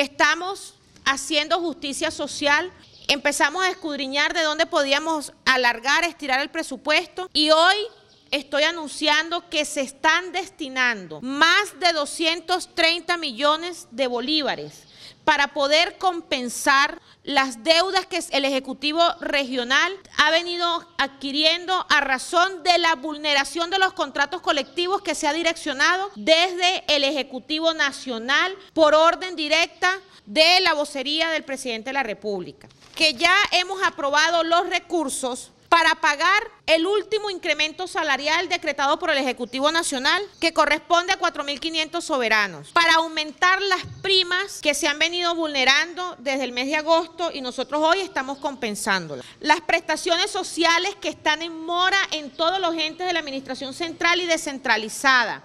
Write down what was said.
Estamos haciendo justicia social, empezamos a escudriñar de dónde podíamos alargar, estirar el presupuesto y hoy estoy anunciando que se están destinando más de 230 millones de bolívares para poder compensar las deudas que el Ejecutivo Regional ha venido adquiriendo a razón de la vulneración de los contratos colectivos que se ha direccionado desde el Ejecutivo Nacional por orden directa de la vocería del presidente de la República. Que ya hemos aprobado los recursos para pagar el último incremento salarial decretado por el Ejecutivo Nacional, que corresponde a 4.500 soberanos, para aumentar las primas que se han venido vulnerando desde el mes de agosto y nosotros hoy estamos compensándolas. Las prestaciones sociales que están en mora en todos los entes de la Administración Central y descentralizada.